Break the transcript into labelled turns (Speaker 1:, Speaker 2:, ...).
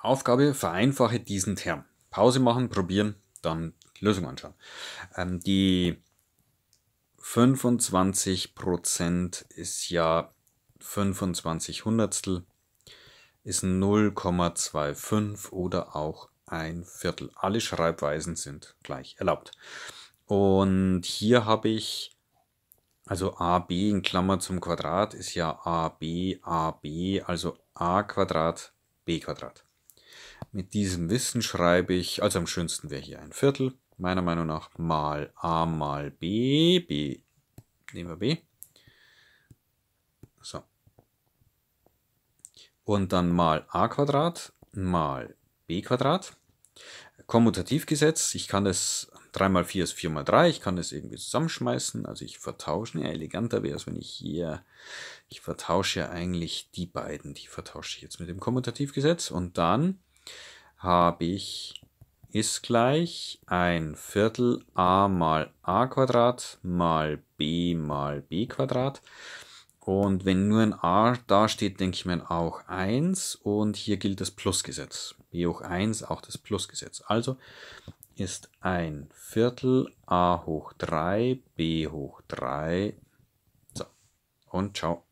Speaker 1: Aufgabe, vereinfache diesen Term. Pause machen, probieren, dann Lösung anschauen. Ähm, die 25% ist ja 25 Hundertstel, ist 0,25 oder auch ein Viertel. Alle Schreibweisen sind gleich erlaubt. Und hier habe ich also AB in Klammer zum Quadrat ist ja AB, AB, also A Quadrat, B Quadrat. Mit diesem Wissen schreibe ich, also am schönsten wäre hier ein Viertel, meiner Meinung nach mal a mal b, b, nehmen wir b. So. Und dann mal a Quadrat mal b Quadrat. Kommutativgesetz, ich kann das 3 mal 4 ist 4 mal 3, ich kann das irgendwie zusammenschmeißen, also ich vertausche, ja, eleganter wäre es, wenn ich hier, ich vertausche ja eigentlich die beiden, die vertausche ich jetzt mit dem Kommutativgesetz und dann habe ich ist gleich ein Viertel a mal a Quadrat mal b mal b Quadrat. Und wenn nur ein a da steht, denke ich mir auch 1 und hier gilt das Plusgesetz. b hoch 1 auch das Plusgesetz. Also ist ein Viertel a hoch 3 b hoch 3. So, und ciao.